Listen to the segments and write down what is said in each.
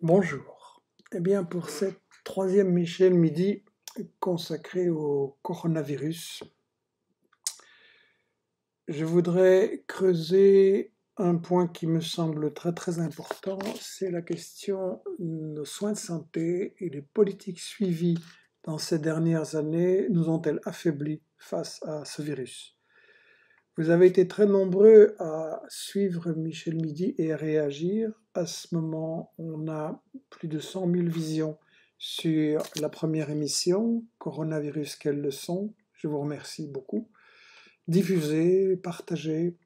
Bonjour. Eh bien, pour cette troisième Michel Midi consacrée au coronavirus, je voudrais creuser un point qui me semble très très important, c'est la question nos soins de santé et les politiques suivies dans ces dernières années nous ont-elles affaiblis face à ce virus vous avez été très nombreux à suivre Michel Midi et à réagir. À ce moment, on a plus de 100 000 visions sur la première émission, Coronavirus, quelles leçons. Je vous remercie beaucoup. Diffusez, partagez.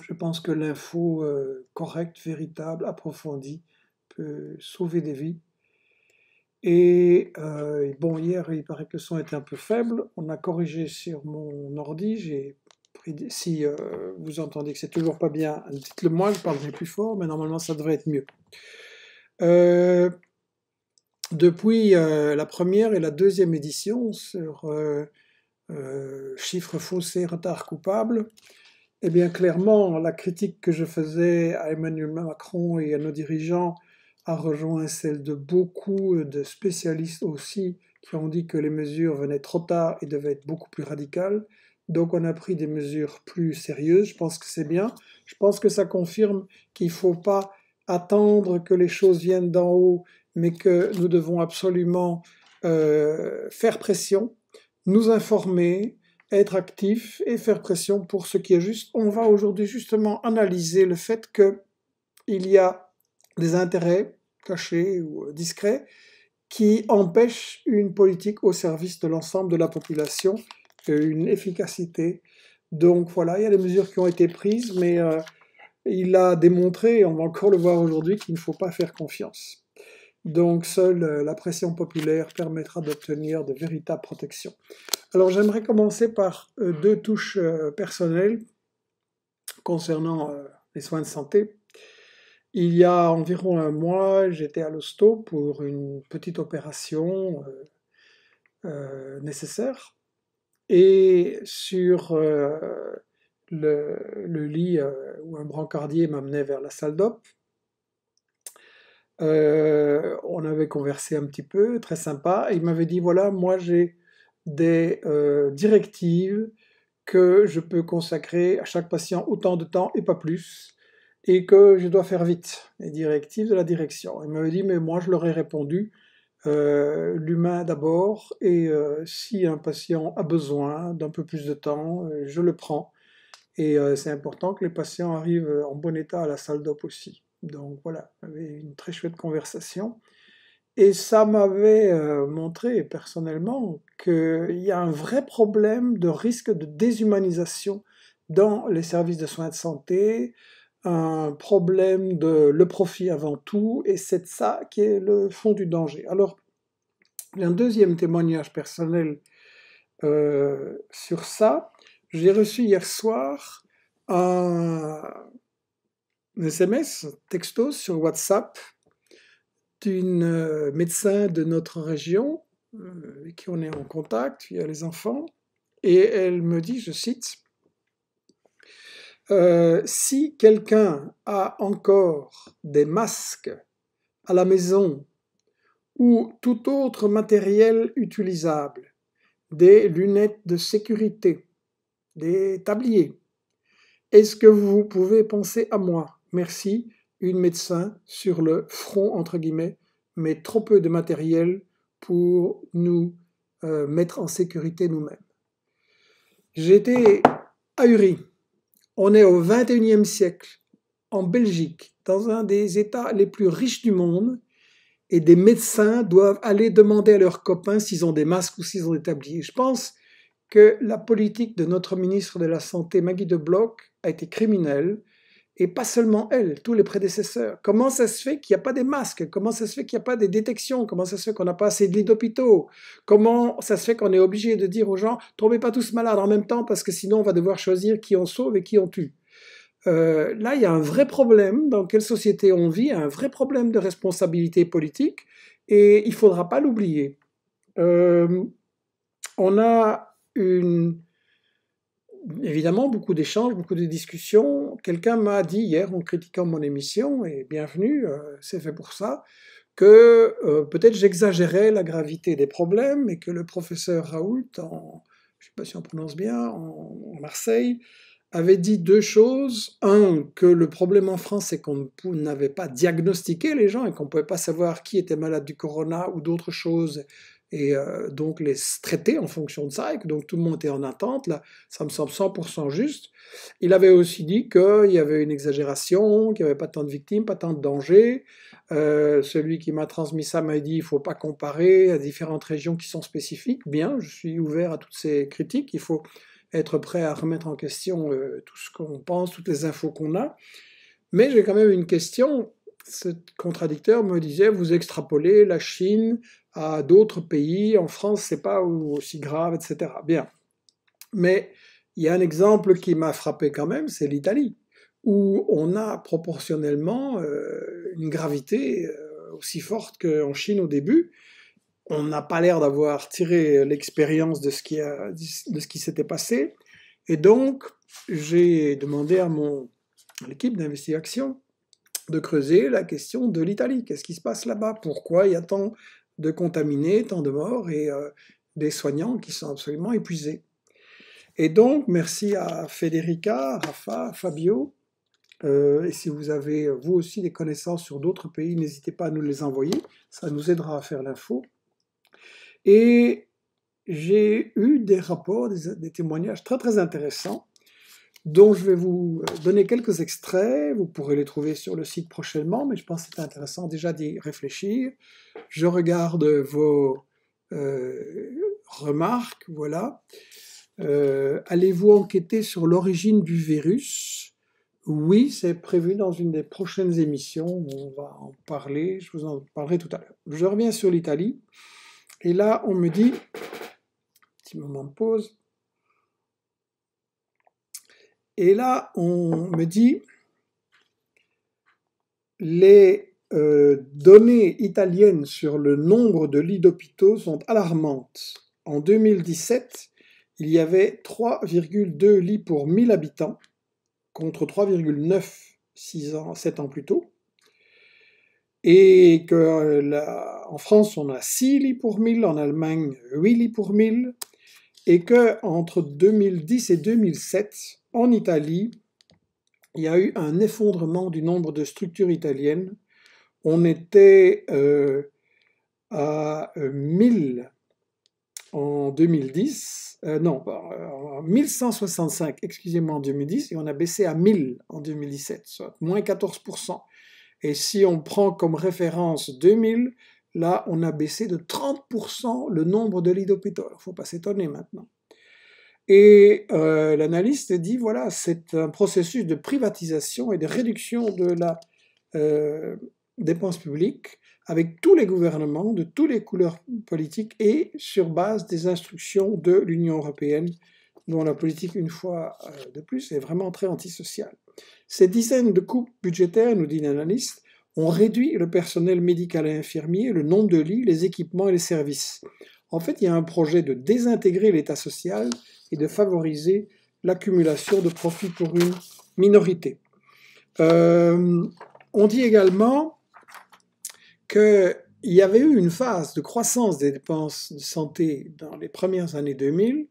Je pense que l'info euh, correcte, véritable, approfondie peut sauver des vies. Et euh, bon, hier, il paraît que le son était un peu faible. On a corrigé sur mon ordi. J'ai si euh, vous entendez que c'est toujours pas bien, dites-le moi, je parlerai plus fort, mais normalement ça devrait être mieux. Euh, depuis euh, la première et la deuxième édition sur chiffres faussés, retard coupable, eh bien clairement la critique que je faisais à Emmanuel Macron et à nos dirigeants a rejoint celle de beaucoup de spécialistes aussi qui ont dit que les mesures venaient trop tard et devaient être beaucoup plus radicales. Donc on a pris des mesures plus sérieuses, je pense que c'est bien. Je pense que ça confirme qu'il ne faut pas attendre que les choses viennent d'en haut, mais que nous devons absolument euh, faire pression, nous informer, être actifs et faire pression pour ce qui est juste. On va aujourd'hui justement analyser le fait qu'il y a des intérêts cachés ou euh, discrets qui empêchent une politique au service de l'ensemble de la population une efficacité. Donc voilà, il y a des mesures qui ont été prises, mais euh, il a démontré, et on va encore le voir aujourd'hui, qu'il ne faut pas faire confiance. Donc seule euh, la pression populaire permettra d'obtenir de véritables protections. Alors j'aimerais commencer par euh, deux touches personnelles concernant les soins de santé. Il y a environ un mois, j'étais à l'hosto pour une petite opération nécessaire et sur euh, le, lit euh, où un brancardier m'amenait vers la salle d'op. Euh, on avait conversé un petit peu, très sympa, et il m'avait dit, voilà, moi j'ai des directives que je peux consacrer à chaque patient autant de temps et pas plus, et que je dois faire vite, les directives de la direction. Il m'avait dit, mais moi je leur ai répondu, euh, l'humain d'abord, et euh, si un patient a besoin d'un peu plus de temps, euh, je le prends. Et c'est important que les patients arrivent en bon état à la salle d'op aussi. Donc voilà, avait une très chouette conversation. Et ça m'avait montré personnellement qu'il y a un vrai problème de risque de déshumanisation dans les services de soins de santé, un problème de le profit avant tout, et c'est ça qui est le fond du danger. Alors, un deuxième témoignage personnel euh, sur ça, j'ai reçu hier soir un, SMS, texto sur WhatsApp d'une euh, médecin de notre région euh, avec qui on est en contact via les enfants, et elle me dit, je cite, euh, si quelqu'un a encore des masques à la maison ou tout autre matériel utilisable, des lunettes de sécurité, des tabliers, est-ce que vous pouvez penser à moi Merci, une médecin sur le front, entre guillemets, mais trop peu de matériel pour nous euh, mettre en sécurité nous-mêmes. J'étais ahuri. On est au 21e siècle, en Belgique, dans un des États les plus riches du monde, et des médecins doivent aller demander à leurs copains s'ils ont des masques ou s'ils ont des tabliers. Je pense que la politique de notre ministre de la Santé, Maggie de Bloch, a été criminelle et pas seulement elle, tous les prédécesseurs. Comment ça se fait qu'il n'y a pas des masques Comment ça se fait qu'il n'y a pas des détections Comment ça se fait qu'on n'a pas assez de lits d'hôpitaux Comment ça se fait qu'on est obligé de dire aux gens tombez pas tous malades en même temps parce que sinon on va devoir choisir qui on sauve et qui on tue euh, Là, il y a un vrai problème dans quelle société on vit, un vrai problème de responsabilité politique et il ne faudra pas l'oublier. Euh, on a une évidemment beaucoup d'échanges, beaucoup de discussions. Quelqu'un m'a dit hier en critiquant mon émission, et bienvenue, euh, c'est fait pour ça, que euh, peut-être j'exagérais la gravité des problèmes et que le professeur Raoult, je ne sais pas si on prononce bien, en, Marseille, avait dit deux choses. Un, que le problème en France, c'est qu'on n'avait pas diagnostiqué les gens et qu'on ne pouvait pas savoir qui était malade du corona ou d'autres choses et euh, donc, les traiter en fonction de ça, et que donc tout le monde était en attente, là, ça me semble 100% juste. Il avait aussi dit qu'il y avait une exagération, qu'il n'y avait pas tant de victimes, pas tant de dangers. Euh, celui qui m'a transmis ça m'a dit il ne faut pas comparer à différentes régions qui sont spécifiques. Bien, je suis ouvert à toutes ces critiques. Il faut être prêt à remettre en question euh, tout ce qu'on pense, toutes les infos qu'on a. Mais j'ai quand même une question. Ce contradicteur me disait, vous extrapolez la Chine, à d'autres pays. En France, c'est pas aussi grave, etc. Bien. Mais il y a un exemple qui m'a frappé quand même, c'est l'Italie, où on a proportionnellement euh, une gravité euh, aussi forte qu'en Chine au début. On n'a pas l'air d'avoir tiré l'expérience de ce qui, a, de ce qui s'était passé. Et donc, j'ai demandé à mon équipe d'investigation de creuser la question de l'Italie. Qu'est-ce qui se passe là-bas Pourquoi il y a tant de contaminer tant de morts et euh, des soignants qui sont absolument épuisés. Et donc, merci à Federica, Rafa, Fabio. Euh, et si vous avez vous aussi des connaissances sur d'autres pays, n'hésitez pas à nous les envoyer. Ça nous aidera à faire l'info. Et j'ai eu des rapports, des témoignages très très intéressants dont je vais vous donner quelques extraits. Vous pourrez les trouver sur le site prochainement, mais je pense que c'est intéressant déjà d'y réfléchir. Je regarde vos euh, remarques, voilà. Euh, allez-vous enquêter sur l'origine du virus Oui, c'est prévu dans une des prochaines émissions. On va en parler. Je vous en parlerai tout à l'heure. Je reviens sur l'Italie. Et là, on me dit, petit moment de pause, et là, on me dit, les euh, données italiennes sur le nombre de lits d'hôpitaux sont alarmantes. En 2017, il y avait 3,2 lits pour 1000 habitants, contre 3,9 ans, 7 ans plus tôt. Et que en France, on a 6 lits pour 1000, en Allemagne, 8 lits pour 1000, et que 2010 et 2007, en Italie, il y a eu un effondrement du nombre de structures italiennes. On était euh, à 1000 euh, en 2010, euh, non, 1165, excusez-moi, en 2010, et on a baissé à 1000 en 2017, soit moins 14%. Et si on prend comme référence 2000, là, on a baissé de 30% le nombre de lits Il ne faut pas s'étonner maintenant. Et euh, l'analyste dit, voilà, c'est un processus de privatisation et de réduction de la euh, dépense publique avec tous les gouvernements de toutes les couleurs politiques et sur base des instructions de l'Union européenne, dont la politique, une fois euh, de plus, est vraiment très antisociale. Ces dizaines de coupes budgétaires, nous dit l'analyste, ont réduit le personnel médical et infirmier, le nombre de lits, les équipements et les services. En fait, il y a un projet de désintégrer l'État social et de favoriser l'accumulation de profits pour une minorité. Euh, on dit également qu'il y avait eu une phase de croissance des dépenses de santé dans les premières années 2000,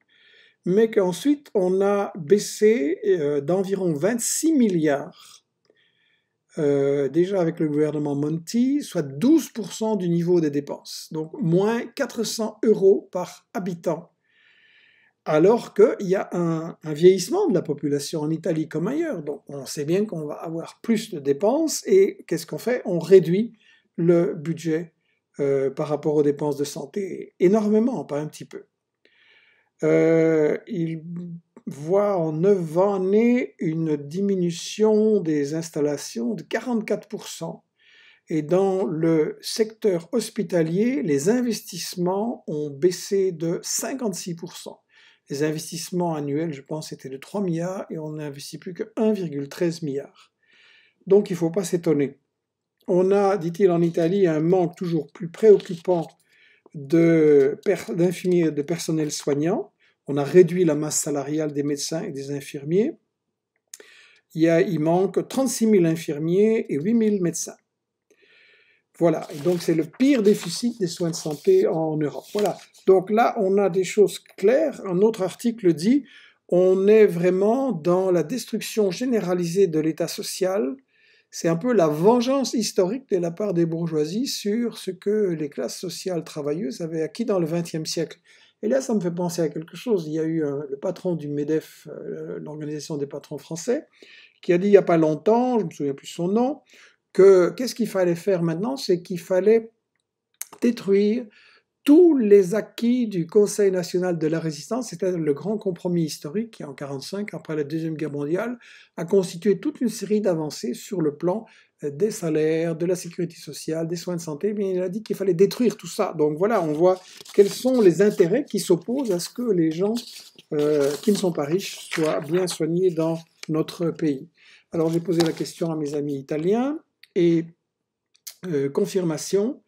mais qu'ensuite on a baissé euh, d'environ 26 milliards, euh, déjà avec le gouvernement Monti, soit 12% du niveau des dépenses, donc moins 400 euros par habitant alors qu'il y a un, vieillissement de la population en Italie comme ailleurs. Donc on sait bien qu'on va avoir plus de dépenses et qu'est-ce qu'on fait On réduit le budget euh, par rapport aux dépenses de santé énormément, pas un petit peu. Euh, il voit en 9 années une diminution des installations de 44%. Et dans le secteur hospitalier, les investissements ont baissé de 56%. Les investissements annuels, je pense, étaient de 3 milliards et on n'investit plus que 1,13 milliard. Donc il ne faut pas s'étonner. On a, dit-il en Italie, un manque toujours plus préoccupant d'infirmiers de personnel soignant. On a réduit la masse salariale des médecins et des infirmiers. Il, y a, il manque 36 000 infirmiers et 8 000 médecins. Voilà, donc c'est le pire déficit des soins de santé en Europe. Voilà, donc là on a des choses claires. Un autre article dit on est vraiment dans la destruction généralisée de l'État social. C'est un peu la vengeance historique de la part des bourgeoisies sur ce que les classes sociales travailleuses avaient acquis dans le XXe siècle. Et là, ça me fait penser à quelque chose. Il y a eu le patron du MEDEF, euh, l'organisation des patrons français, qui a dit il n'y a pas longtemps, je ne me souviens plus son nom, que qu'est-ce qu'il fallait faire maintenant C'est qu'il fallait détruire tous les acquis du Conseil national de la résistance, c'est-à-dire le grand compromis historique qui, en 1945, après la Deuxième Guerre mondiale, a constitué toute une série d'avancées sur le plan euh, des salaires, de la sécurité sociale, des soins de santé, mais il a dit qu'il fallait détruire tout ça. Donc voilà, on voit quels sont les intérêts qui s'opposent à ce que les gens euh, qui ne sont pas riches soient bien soignés dans notre pays. Alors j'ai posé la question à mes amis italiens, et euh, confirmation,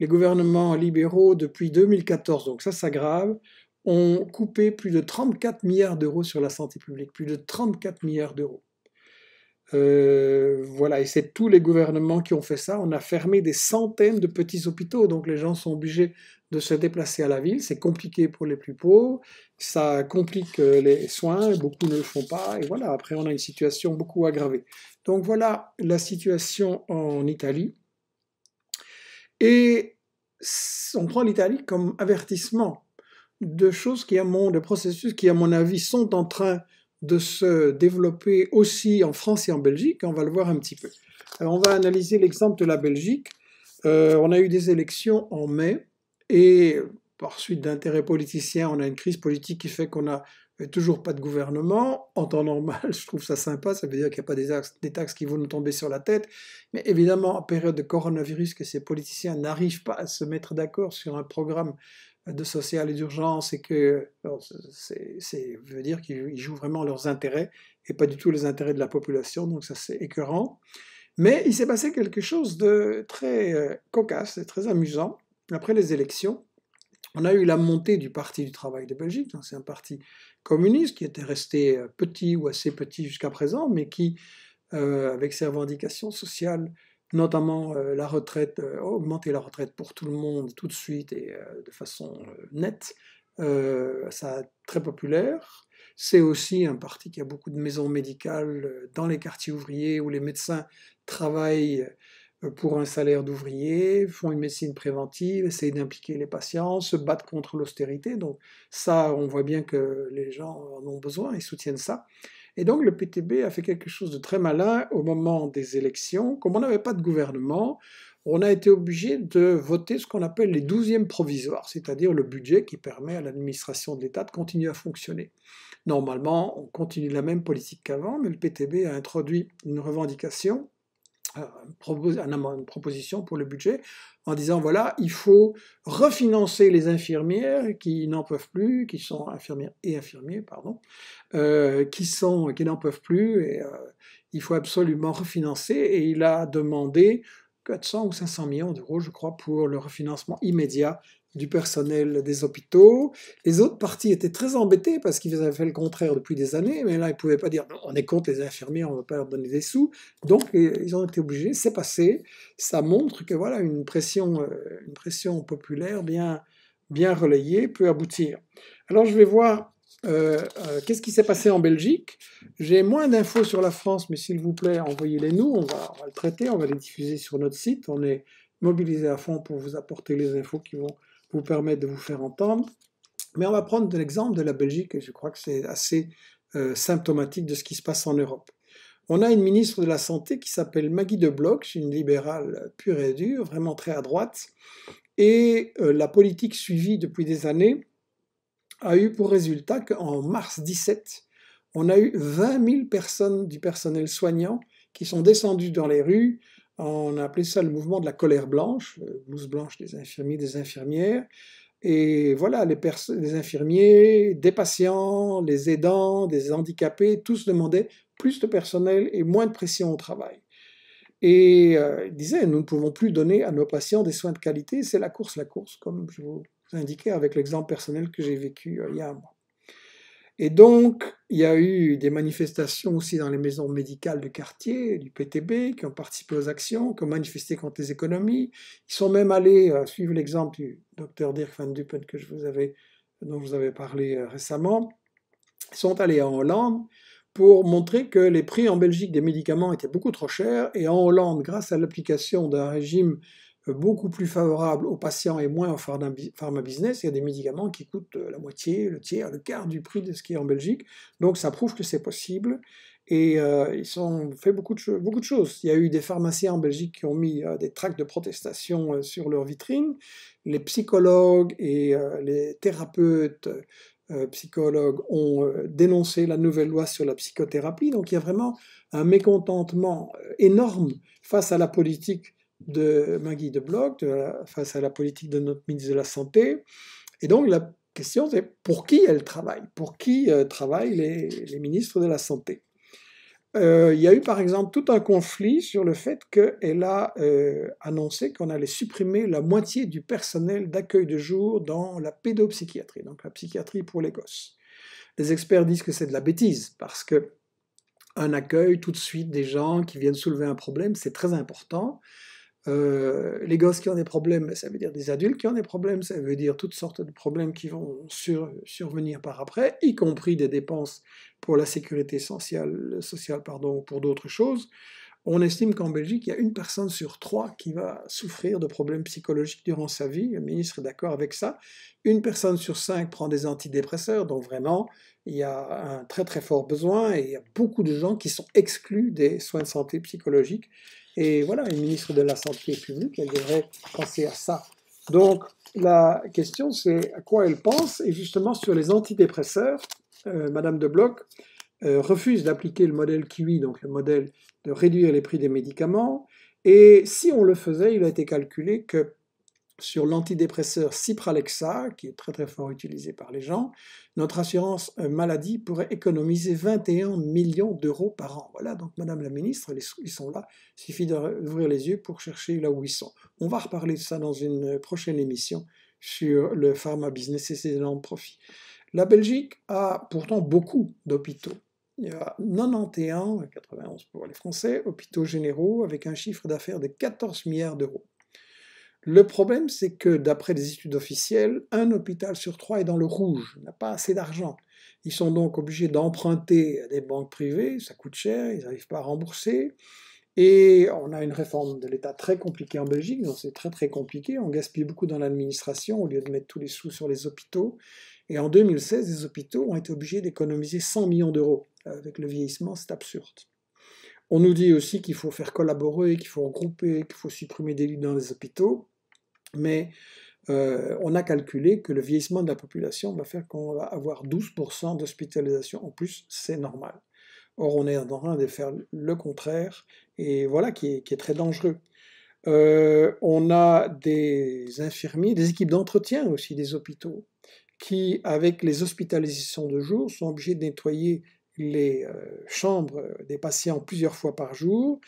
les gouvernements libéraux depuis 2014, donc ça s'aggrave, ont coupé plus de 34 milliards d'euros sur la santé publique, plus de 34 milliards d'euros. Euh, voilà, et c'est tous les gouvernements qui ont fait ça. On a fermé des centaines de petits hôpitaux, donc les gens sont obligés de se déplacer à la ville. C'est compliqué pour les plus pauvres, ça complique euh, les soins, beaucoup ne le font pas, et voilà, après on a une situation beaucoup aggravée. Donc voilà la situation en Italie. Et on prend l'Italie comme avertissement de choses qui, à mon, de processus qui, à mon avis, sont en train de se développer aussi en France et en Belgique. On va le voir un petit peu. Alors on va analyser l'exemple de la Belgique. Euh, on a eu des élections en mai et par suite d'intérêts politiciens, on a une crise politique qui fait qu'on a toujours pas de gouvernement. En temps normal, je trouve ça sympa, ça veut dire qu'il n'y a pas des, taxes qui vont nous tomber sur la tête. Mais évidemment, en période de coronavirus, que ces politiciens n'arrivent pas à se mettre d'accord sur un programme de social et d'urgence et que c'est veut dire qu'ils jouent vraiment leurs intérêts et pas du tout les intérêts de la population, donc ça c'est écœurant. Mais il s'est passé quelque chose de très euh, cocasse et très amusant après les élections. On a eu la montée du Parti du travail de Belgique, c'est un parti communiste qui était resté euh, petit ou assez petit jusqu'à présent, mais qui, euh, avec ses revendications sociales, notamment euh, la retraite, euh, augmenter la retraite pour tout le monde tout de suite et euh, de façon nette, ça très populaire. C'est aussi un parti qui a beaucoup de maisons médicales dans les quartiers ouvriers où les médecins travaillent pour un salaire d'ouvrier, font une médecine préventive, essayent d'impliquer les patients, se battent contre l'austérité. Donc ça, on voit bien que les gens en ont besoin et soutiennent ça. Et donc le PTB a fait quelque chose de très malin au moment des élections. Comme on n'avait pas de gouvernement, on a été obligé de voter ce qu'on appelle les douzièmes provisoires, c'est-à-dire le budget qui permet à l'administration de l'État de continuer à fonctionner. Normalement, on continue la même politique qu'avant, mais le PTB a introduit une revendication une proposition pour le budget en disant voilà, il faut refinancer les infirmières qui n'en peuvent plus, qui sont infirmières et infirmiers, pardon, euh, qui, sont, qui n'en peuvent plus, et euh, il faut absolument refinancer. Et il a demandé 400 ou 500 millions d'euros, je crois, pour le refinancement immédiat du personnel des hôpitaux. Les autres parties étaient très embêtés parce qu'ils avaient fait le contraire depuis des années, mais là, ils ne pouvaient pas dire on est contre les infirmiers, on ne va pas leur donner des sous. Donc, ils ont été obligés, c'est passé. Ça montre que voilà, une pression, euh, une pression populaire bien, bien relayée peut aboutir. Alors, je vais voir euh, euh, qu'est-ce qui s'est passé en Belgique. J'ai moins d'infos sur la France, mais s'il vous plaît, envoyez-les nous, on va, on va le traiter, on va les diffuser sur notre site. On est mobilisé à fond pour vous apporter les infos qui vont vous permet de vous faire entendre. Mais on va prendre de l'exemple de la Belgique, et je crois que c'est assez euh, symptomatique de ce qui se passe en Europe. On a une ministre de la Santé qui s'appelle Maggie de Bloch, une libérale pure et dure, vraiment très à droite, et euh, la politique suivie depuis des années a eu pour résultat qu'en mars 17, on a eu 20 000 personnes du personnel soignant qui sont descendues dans les rues, on a appelé ça le mouvement de la colère blanche, euh, blouse blanche des infirmiers, des infirmières. Et voilà, les, les infirmiers, des patients, les aidants, des handicapés, tous demandaient plus de personnel et moins de pression au travail. Et euh, ils disaient, nous ne pouvons plus donner à nos patients des soins de qualité, c'est la course, la course, comme je vous indiquais avec l'exemple personnel que j'ai vécu euh, il y a un mois. Et donc, il y a eu des manifestations aussi dans les maisons médicales du quartier, du PTB, qui ont participé aux actions, qui ont manifesté contre les économies. Ils sont même allés suivant euh, suivre l'exemple du docteur Dirk van Duppen que je vous avais, dont vous avais parlé euh, récemment. Ils sont allés en Hollande pour montrer que les prix en Belgique des médicaments étaient beaucoup trop chers et en Hollande, grâce à l'application d'un régime beaucoup plus favorable aux patients et moins au pharma business. Il y a des médicaments qui coûtent euh, la moitié, le tiers, le quart du prix de ce qui est en Belgique. Donc ça prouve que c'est possible. Et euh, ils ont fait beaucoup de, beaucoup de, choses. Il y a eu des pharmaciens en Belgique qui ont mis euh, des tracts de protestation sur leurs vitrines. Les psychologues et les thérapeutes psychologues ont dénoncé la nouvelle loi sur la psychothérapie. Donc il y a vraiment un mécontentement énorme face à la politique de Maggie de Bloch de face à la politique de notre ministre de la Santé. Et donc la question, c'est pour qui elle travaille Pour qui euh, travaillent les, ministres de la Santé euh, Il y a eu par exemple tout un conflit sur le fait qu'elle a euh, annoncé qu'on allait supprimer la moitié du personnel d'accueil de jour dans la pédopsychiatrie, donc la psychiatrie pour les gosses. Les experts disent que c'est de la bêtise parce que un accueil tout de suite des gens qui viennent soulever un problème, c'est très important. Euh, les gosses qui ont des problèmes, ça veut dire des adultes qui ont des problèmes, ça veut dire toutes sortes de problèmes qui vont survenir par après, y compris des dépenses pour la sécurité sociale, pardon, pour d'autres choses. On estime qu'en Belgique, il y a une personne sur trois qui va souffrir de problèmes psychologiques durant sa vie. Le ministre est d'accord avec ça. Une personne sur cinq prend des antidépresseurs, donc vraiment, il y a un très très fort besoin et il y a beaucoup de gens qui sont exclus des soins de santé psychologiques, et voilà, une ministre de la Santé publique, elle devrait penser à ça. Donc, la question, c'est à quoi elle pense. Et justement, sur les antidépresseurs, euh, Madame de Bloch euh, refuse d'appliquer le modèle QI, donc le modèle de réduire les prix des médicaments. Et si on le faisait, il a été calculé que sur l'antidépresseur Cipralexa, qui est très très fort utilisé par les gens, notre assurance euh, maladie pourrait économiser 21 millions d'euros par an. Voilà, donc Madame la Ministre, ils sont là, il suffit d'ouvrir les yeux pour chercher là où ils sont. On va reparler de ça dans une prochaine émission sur le pharma business et ses énormes profits. La Belgique a pourtant beaucoup d'hôpitaux. Il y a 91, 91 pour les Français, hôpitaux généraux avec un chiffre d'affaires de 14 milliards d'euros. Le problème, c'est que d'après les études officielles, un hôpital sur trois est dans le rouge, n'a pas assez d'argent. Ils sont donc obligés d'emprunter à des banques privées, ça coûte cher, ils n'arrivent pas à rembourser. Et on a une réforme de l'État très compliquée en Belgique, donc c'est très très compliqué. On gaspille beaucoup dans l'administration au lieu de mettre tous les sous sur les hôpitaux. Et en 2016, les hôpitaux ont été obligés d'économiser 100 millions d'euros. Avec le vieillissement, c'est absurde. On nous dit aussi qu'il faut faire collaborer, qu'il faut regrouper, qu'il faut supprimer des lits dans les hôpitaux mais euh, on a calculé que le vieillissement de la population va faire qu'on va avoir 12% d'hospitalisation en plus, c'est normal. Or, on est en train de faire le contraire, et voilà qui est, très dangereux. Euh, on a des infirmiers, des équipes d'entretien aussi des hôpitaux, qui, avec les hospitalisations de jour, sont obligés de nettoyer les euh, chambres des patients plusieurs fois par jour,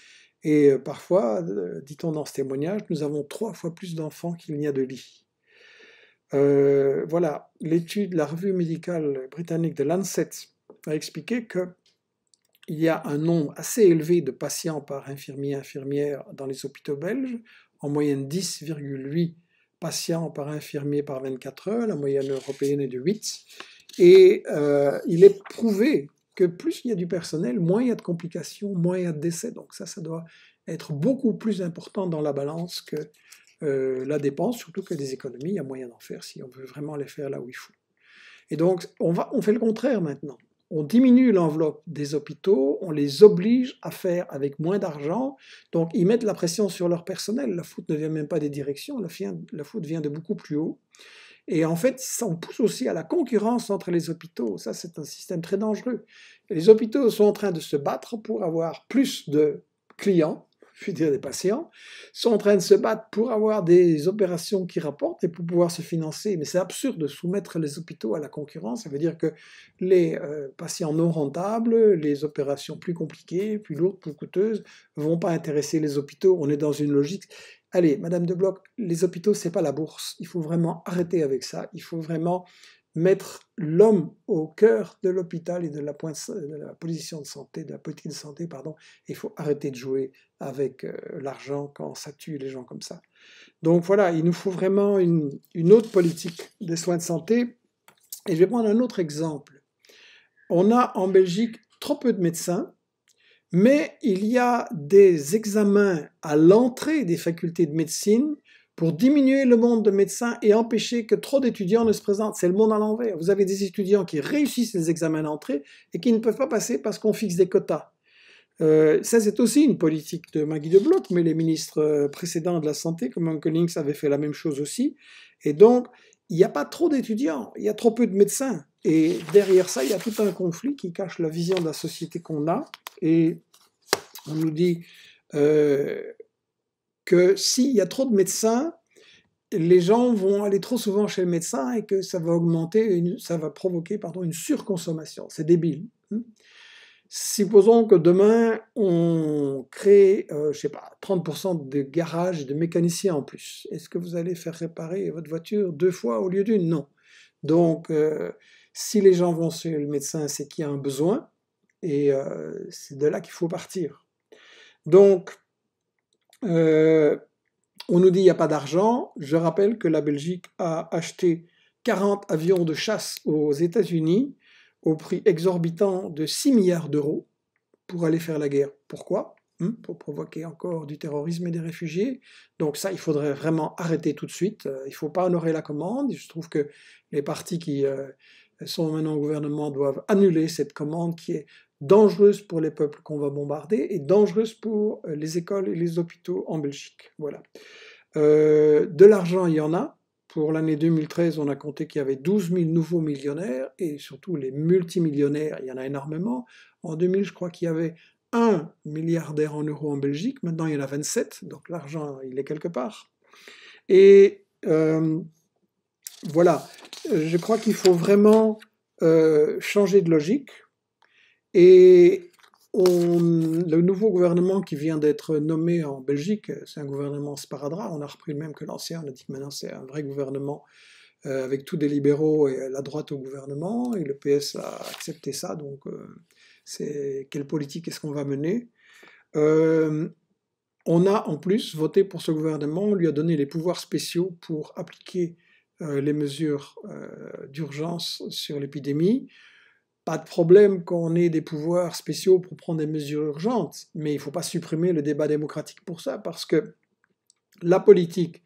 et euh, parfois, euh, dit-on dans ce témoignage, nous avons trois fois plus d'enfants qu'il n'y a de lits. Euh, voilà, l'étude, la revue médicale britannique de Lancet a expliqué que il y a un nombre assez élevé de patients par infirmier infirmière dans les hôpitaux belges, en moyenne 10,8 patients par infirmier par 24 heures, la moyenne européenne est de 8, et il est prouvé que plus il y a du personnel, moins il y a de complications, moins il y a de décès. Donc ça, ça doit être beaucoup plus important dans la balance que euh, la dépense, surtout que des économies, il y a moyen d'en faire si on veut vraiment les faire là où il faut. Et donc, on, va, on fait le contraire maintenant. On diminue l'enveloppe des hôpitaux, on les oblige à faire avec moins d'argent, donc ils mettent la pression sur leur personnel. La faute ne vient même pas des directions, la, la faute vient de beaucoup plus haut. Et en fait, ça, on pousse aussi à la concurrence entre les hôpitaux. Ça, c'est un système très dangereux. les hôpitaux sont en train de se battre pour avoir plus de clients, je veux dire des patients, sont en train de se battre pour avoir des opérations qui rapportent et pour pouvoir se financer. Mais c'est absurde de soumettre les hôpitaux à la concurrence. Ça veut dire que les euh, patients non rentables, les opérations plus compliquées, plus lourdes, plus coûteuses, ne vont pas intéresser les hôpitaux. On est dans une logique Allez, Madame de Bloch, les hôpitaux, c'est pas la bourse. Il faut vraiment arrêter avec ça. Il faut vraiment mettre l'homme au cœur de l'hôpital et de la, euh, position de santé, de la politique de santé, pardon. Il faut arrêter de jouer avec euh, l'argent quand ça tue les gens comme ça. Donc voilà, il nous faut vraiment une, une autre politique des soins de santé. Et je vais prendre un autre exemple. On a en Belgique trop peu de médecins mais il y a des examens à l'entrée des facultés de médecine pour diminuer le monde de médecins et empêcher que trop d'étudiants ne se présentent. C'est le monde à l'envers. Vous avez des étudiants qui réussissent les examens d'entrée et qui ne peuvent pas passer parce qu'on fixe des quotas. Euh, ça, c'est aussi une politique de Maggie de Bloch, mais les ministres euh, précédents de la Santé, comme Collins, avaient fait la même chose aussi. Et donc, il n'y a pas trop d'étudiants, il y a trop peu de médecins. Et derrière ça, il y a tout un conflit qui cache la vision de la société qu'on a. Et on nous dit euh, que s'il y a trop de médecins, les gens vont aller trop souvent chez le médecin et que ça va augmenter, ça va provoquer pardon, une surconsommation. C'est débile. Hein. Supposons que demain, on crée, euh, je sais pas, 30% de garages et de mécaniciens en plus. Est-ce que vous allez faire réparer votre voiture deux fois au lieu d'une Non. Donc, euh, si les gens vont chez le médecin, c'est qu'il y a un besoin et euh, c'est de là qu'il faut partir. Donc, on nous dit il n'y a pas d'argent. Je rappelle que la Belgique a acheté 40 avions de chasse aux États-Unis au prix exorbitant de 6 milliards d'euros pour aller faire la guerre. Pourquoi hmm Pour provoquer encore du terrorisme et des réfugiés. Donc ça, il faudrait vraiment arrêter tout de suite. Euh, il ne faut pas honorer la commande. Je trouve que les partis qui euh, sont maintenant au gouvernement doivent annuler cette commande qui est dangereuse pour les peuples qu'on va bombarder et dangereuse pour euh, les écoles et les hôpitaux en Belgique. Voilà. de l'argent, il y en a. Pour l'année 2013, on a compté qu'il y avait 12 000 nouveaux millionnaires et surtout les multimillionnaires, il y en a énormément. En 2000, je crois qu'il y avait un milliardaire en euros en Belgique, maintenant il y en a 27, donc l'argent, il est quelque part. Et euh, voilà, je crois qu'il faut vraiment euh, changer de logique et le nouveau gouvernement qui vient d'être nommé en Belgique, c'est un gouvernement sparadrap, on a repris le même que l'ancien, on a dit que maintenant c'est un vrai gouvernement euh, avec tous des libéraux et la droite au gouvernement, et le PS a accepté ça, donc euh, c'est quelle politique est-ce qu'on va mener euh, On a en plus voté pour ce gouvernement, on lui a donné les pouvoirs spéciaux pour appliquer les mesures d'urgence sur l'épidémie. Pas de problème qu'on ait des pouvoirs spéciaux pour prendre des mesures urgentes, mais il ne faut pas supprimer le débat démocratique pour ça, parce que la politique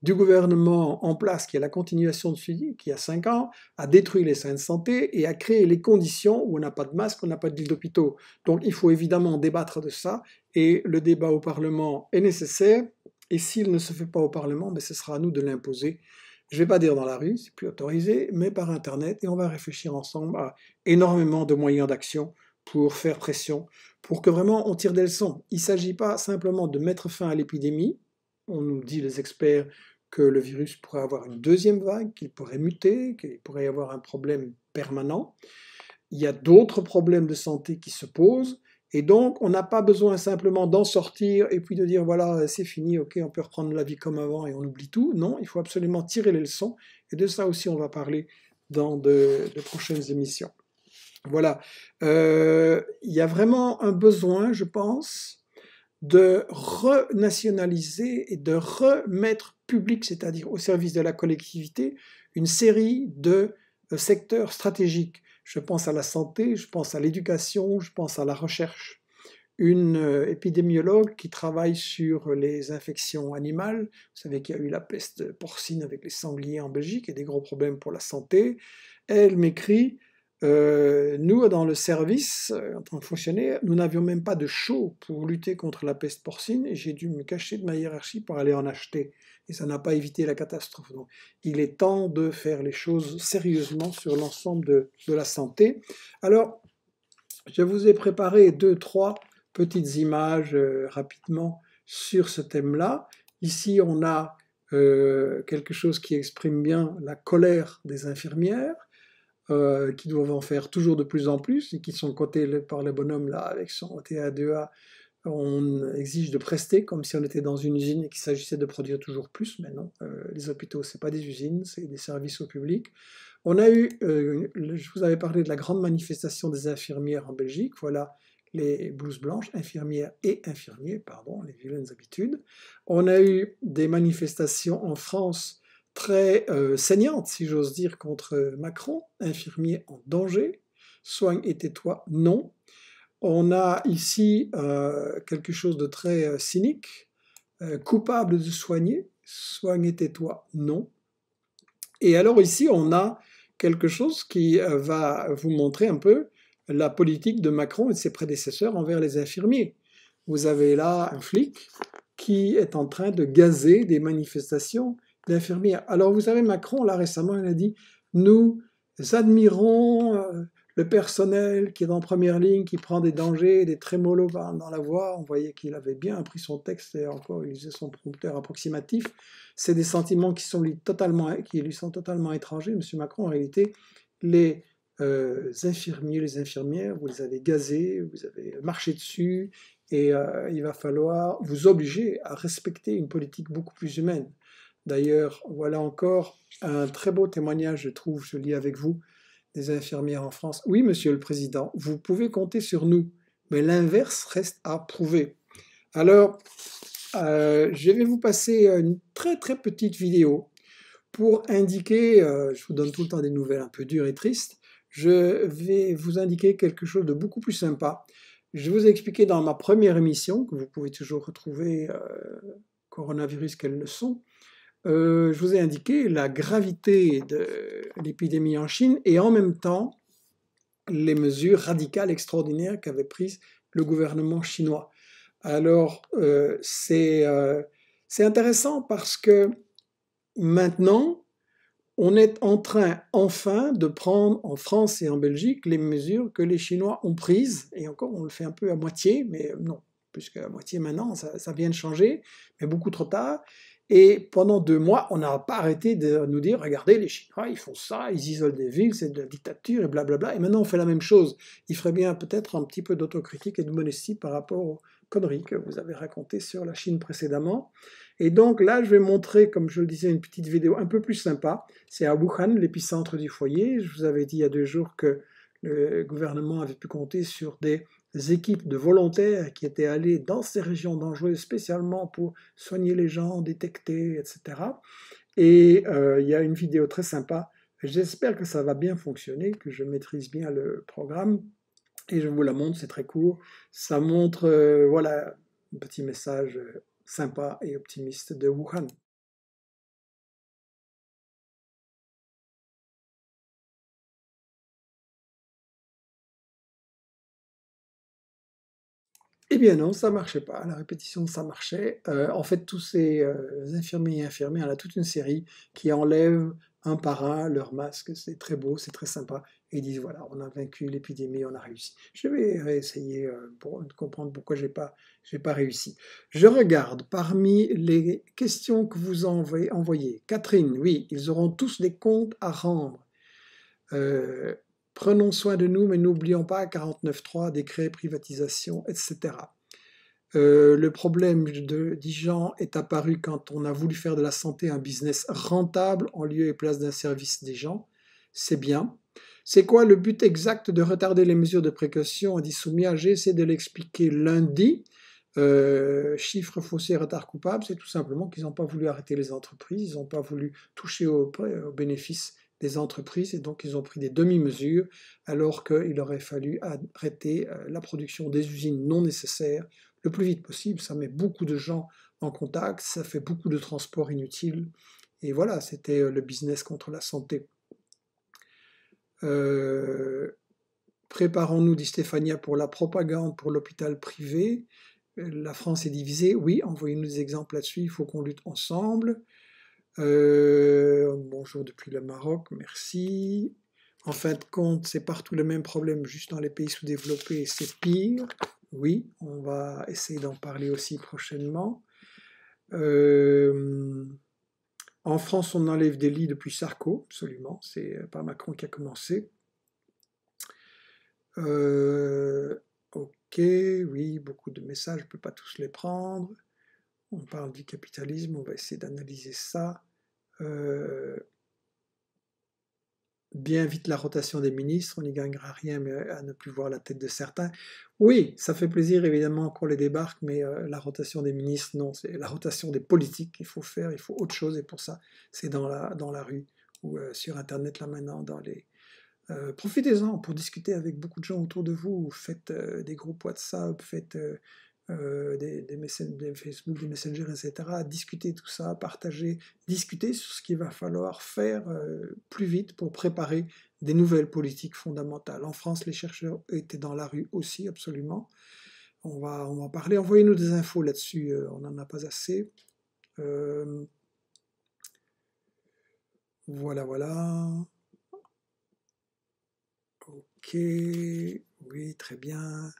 du gouvernement en place, qui est la continuation de celui qui a cinq ans, a détruit les soins de santé et a créé les conditions où on n'a pas de masque, on n'a pas de lits d'hôpitaux. Donc il faut évidemment débattre de ça et le débat au Parlement est nécessaire. Et s'il ne se fait pas au Parlement, ben, ce sera à nous de l'imposer je ne vais pas dire dans la rue, c'est plus autorisé, mais par Internet, et on va réfléchir ensemble à énormément de moyens d'action pour faire pression, pour que vraiment on tire des leçons. Il ne s'agit pas simplement de mettre fin à l'épidémie, on nous dit les experts que le virus pourrait avoir une deuxième vague, qu'il pourrait muter, qu'il pourrait y avoir un problème permanent. Il y a d'autres problèmes de santé qui se posent, et donc, on n'a pas besoin simplement d'en sortir et puis de dire, voilà, c'est fini, ok, on peut reprendre la vie comme avant et on oublie tout. Non, il faut absolument tirer les leçons. Et de ça aussi, on va parler dans de, prochaines émissions. Voilà. Euh, il y a vraiment un besoin, je pense, de renationaliser et de remettre public, c'est-à-dire au service de la collectivité, une série de euh, secteurs stratégiques je pense à la santé, je pense à l'éducation, je pense à la recherche. Une euh, épidémiologue qui travaille sur les infections animales, vous savez qu'il y a eu la peste porcine avec les sangliers en Belgique et des gros problèmes pour la santé, elle m'écrit euh, nous, dans le service, euh, en tant que fonctionnaire, nous n'avions même pas de chaud pour lutter contre la peste porcine et j'ai dû me cacher de ma hiérarchie pour aller en acheter. Et ça n'a pas évité la catastrophe. Donc, il est temps de faire les choses sérieusement sur l'ensemble de, la santé. Alors, je vous ai préparé deux, trois petites images euh, rapidement sur ce thème-là. Ici, on a quelque chose qui exprime bien la colère des infirmières. Euh, qui doivent en faire toujours de plus en plus et qui sont cotés par le bonhomme là avec son TA2A. On exige de prester comme si on était dans une usine et qu'il s'agissait de produire toujours plus, mais non, euh, les hôpitaux, ce n'est pas des usines, c'est des services au public. On a eu, euh, je vous avais parlé de la grande manifestation des infirmières en Belgique, voilà les blouses blanches, infirmières et infirmiers, pardon, les vilaines habitudes. On a eu des manifestations en France très euh, saignante, si j'ose dire, contre Macron, infirmier en danger, soigne et tais-toi, non. On a ici euh, quelque chose de très euh, cynique, coupable de soigner, soigne et tais-toi, non. Et alors ici, on a quelque chose qui va vous montrer un peu la politique de Macron et de ses prédécesseurs envers les infirmiers. Vous avez là un flic qui est en train de gazer des manifestations alors vous savez, Macron, là récemment, il a dit, nous admirons euh, le personnel qui est en première ligne, qui prend des dangers, des trémolos dans la voix. On voyait qu'il avait bien appris son texte et encore il usait son prompteur approximatif. C'est des sentiments qui, sont lui totalement, qui lui sont totalement étrangers. Monsieur Macron, en réalité, les... Euh, infirmiers, les infirmières, vous les avez gazés, vous avez marché dessus, et euh, il va falloir vous obliger à respecter une politique beaucoup plus humaine. D'ailleurs, voilà encore un très beau témoignage, je trouve, je lis avec vous, des infirmières en France. Oui, Monsieur le Président, vous pouvez compter sur nous, mais l'inverse reste à prouver. Alors, euh, je vais vous passer une très très petite vidéo pour indiquer, euh, je vous donne tout le temps des nouvelles un peu dures et tristes, je vais vous indiquer quelque chose de beaucoup plus sympa. Je vous ai expliqué dans ma première émission, que vous pouvez toujours retrouver, euh, coronavirus quelles le sont, euh, je vous ai indiqué la gravité de l'épidémie en Chine et en même temps les mesures radicales extraordinaires qu'avait prises le gouvernement chinois. Alors euh, euh, c'est intéressant parce que maintenant, on est en train enfin de prendre en France et en Belgique les mesures que les Chinois ont prises, et encore on le fait un peu à moitié, mais non, puisque à moitié maintenant, ça, ça vient de changer, mais beaucoup trop tard. Et pendant deux mois, on n'a pas arrêté de nous dire, regardez, les Chinois, ils font ça, ils isolent des villes, c'est de la dictature, et blablabla. Et maintenant, on fait la même chose. Il ferait bien peut-être un petit peu d'autocritique et de modestie par rapport aux conneries que vous avez racontées sur la Chine précédemment. Et donc là, je vais montrer, comme je le disais, une petite vidéo un peu plus sympa. C'est à Wuhan, l'épicentre du foyer. Je vous avais dit il y a deux jours que le gouvernement avait pu compter sur des équipes de volontaires qui étaient allées dans ces régions dangereuses spécialement pour soigner les gens, détecter, etc. Et euh, il y a une vidéo très sympa. J'espère que ça va bien fonctionner, que je maîtrise bien le programme. Et je vous la montre, c'est très court. Ça montre, euh, voilà, un petit message euh, sympa et optimiste de Wuhan. Eh bien non, ça marchait pas. La répétition, ça marchait. Euh, en fait, tous ces euh, infirmiers et infirmières, on a toute une série qui enlèvent un par un leur masque. C'est très beau, c'est très sympa. Et ils disent voilà, on a vaincu l'épidémie, on a réussi. Je vais essayer euh, pour, de comprendre pourquoi je pas, j'ai pas réussi. Je regarde parmi les questions que vous envoyez. Catherine, oui, ils auront tous des comptes à rendre. Prenons soin de nous, mais n'oublions pas 49.3, décret, privatisation, etc. Euh, le problème de Dijon est apparu quand on a voulu faire de la santé un business rentable en lieu et place d'un service des gens. C'est bien. C'est quoi le but exact de retarder les mesures de précaution dit Soumia ah, C'est de l'expliquer lundi. Euh, chiffre faussé, retard coupable, c'est tout simplement qu'ils n'ont pas voulu arrêter les entreprises, ils n'ont pas voulu toucher aux bénéfices des entreprises et donc ils ont pris des demi-mesures alors qu'il aurait fallu arrêter euh, la production des usines non nécessaires le plus vite possible. Ça met beaucoup de gens en contact, ça fait beaucoup de transports inutiles et voilà, c'était euh, le business contre la santé. Euh, préparons-nous, dit Stéphania, pour la propagande pour l'hôpital privé. La France est divisée. Oui, envoyez-nous des exemples là-dessus. Il faut qu'on lutte ensemble. Euh, bonjour depuis le Maroc, merci. En fin de compte, c'est partout le même problème, juste dans les pays sous-développés, c'est pire. Oui, on va essayer d'en parler aussi prochainement. Euh, en France, on enlève des lits depuis Sarko, absolument. C'est pas Macron qui a commencé. Euh, ok, oui, beaucoup de messages, je ne peux pas tous les prendre on parle du capitalisme, on va essayer d'analyser ça. Euh, bien vite la rotation des ministres, on n'y gagnera rien mais euh, à ne plus voir la tête de certains. Oui, ça fait plaisir évidemment qu'on les débarque, mais euh, la rotation des ministres, non, c'est la rotation des politiques qu'il faut faire, il faut autre chose, et pour ça, c'est dans la, dans la rue ou sur Internet là maintenant, dans les... Profitez-en pour discuter avec beaucoup de gens autour de vous, faites des groupes WhatsApp, faites euh, des, des, des, Facebook, des Messenger, etc., discuter tout ça, partager, discuter sur ce qu'il va falloir faire euh, plus vite pour préparer des nouvelles politiques fondamentales. En France, les chercheurs étaient dans la rue aussi, absolument. On va, on va en parler. Envoyez-nous des infos là-dessus, euh, on n'en a pas assez. voilà, voilà. Ok, oui, très bien.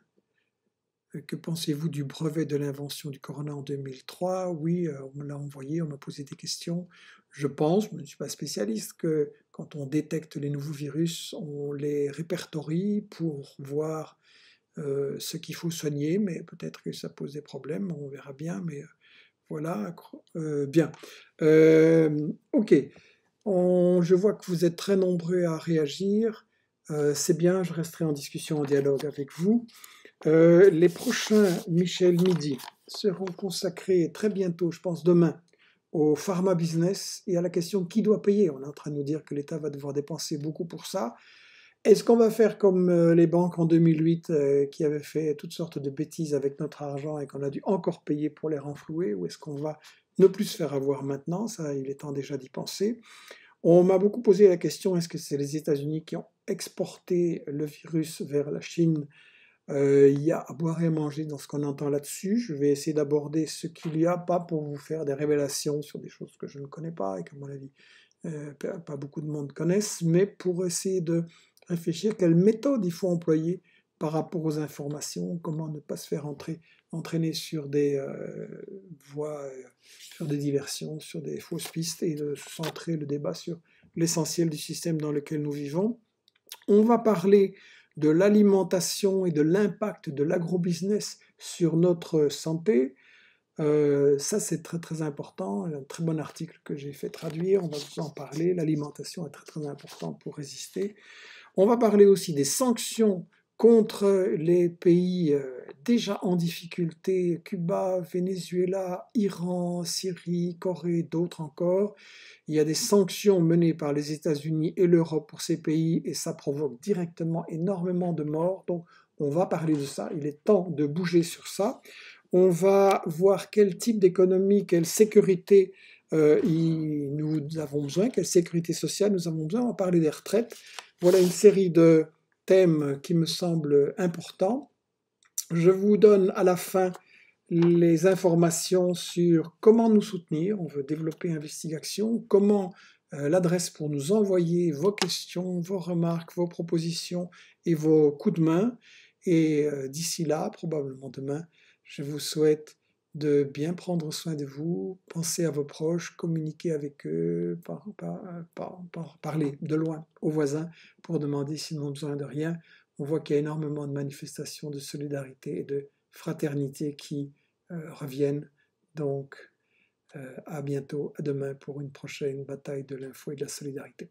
Euh, que pensez-vous du brevet de l'invention du corona en 2003 Oui, euh, on me l'a envoyé, on m'a posé des questions. Je pense, je ne suis pas spécialiste, que quand on détecte les nouveaux virus, on les répertorie pour voir euh, ce qu'il faut soigner, mais peut-être que ça pose des problèmes, on verra bien, mais voilà, bien. ok, je vois que vous êtes très nombreux à réagir. C'est bien, je resterai en discussion, en dialogue avec vous. Euh, les prochains Michel Midi seront consacrés très bientôt, je pense demain, au pharma business et à la question qui doit payer. On est en train de nous dire que l'État va devoir dépenser beaucoup pour ça. Est-ce qu'on va faire comme euh, les banques en 2008 euh, qui avaient fait toutes sortes de bêtises avec notre argent et qu'on a dû encore payer pour les renflouer Ou est-ce qu'on va ne plus se faire avoir maintenant Ça, il est temps déjà d'y penser. On m'a beaucoup posé la question est-ce que c'est les États-Unis qui ont exporté le virus vers la Chine euh, il y a à boire et à manger dans ce qu'on entend là-dessus. Je vais essayer d'aborder ce qu'il y a, pas pour vous faire des révélations sur des choses que je ne connais pas et qu'à mon avis, euh, pas beaucoup de monde connaissent, mais pour essayer de réfléchir quelle méthode il faut employer par rapport aux informations, comment ne pas se faire entraîner sur des euh, voies, sur des diversions, sur des fausses pistes et de centrer le débat sur l'essentiel du système dans lequel nous vivons. On va parler de l'alimentation et de l'impact de l'agrobusiness sur notre santé. Euh, ça, c'est très très important. Un très bon article que j'ai fait traduire, on va en parler. L'alimentation est très très importante pour résister. On va parler aussi des sanctions contre les pays euh, déjà en difficulté, Cuba, Venezuela, Iran, Syrie, Corée, d'autres encore. Il y a des sanctions menées par les États-Unis et l'Europe pour ces pays et ça provoque directement énormément de morts. Donc on va parler de ça. Il est temps de bouger sur ça. On va voir quel type d'économie, quelle sécurité euh, nous avons besoin, quelle sécurité sociale nous avons besoin. On va parler des retraites. Voilà une série de thème qui me semble important. Je vous donne à la fin les informations sur comment nous soutenir, on veut développer investigation, comment euh, l'adresse pour nous envoyer vos questions, vos remarques, vos propositions et vos coups de main. Et euh, d'ici là, probablement demain, je vous souhaite de bien prendre soin de vous, pensez à vos proches, communiquer avec eux, par, parler de loin aux voisins pour demander s'ils n'ont besoin de rien. On voit qu'il y a énormément de manifestations de solidarité et de fraternité qui euh, reviennent. Donc, euh, à bientôt, à demain pour une prochaine bataille de l'info et de la solidarité.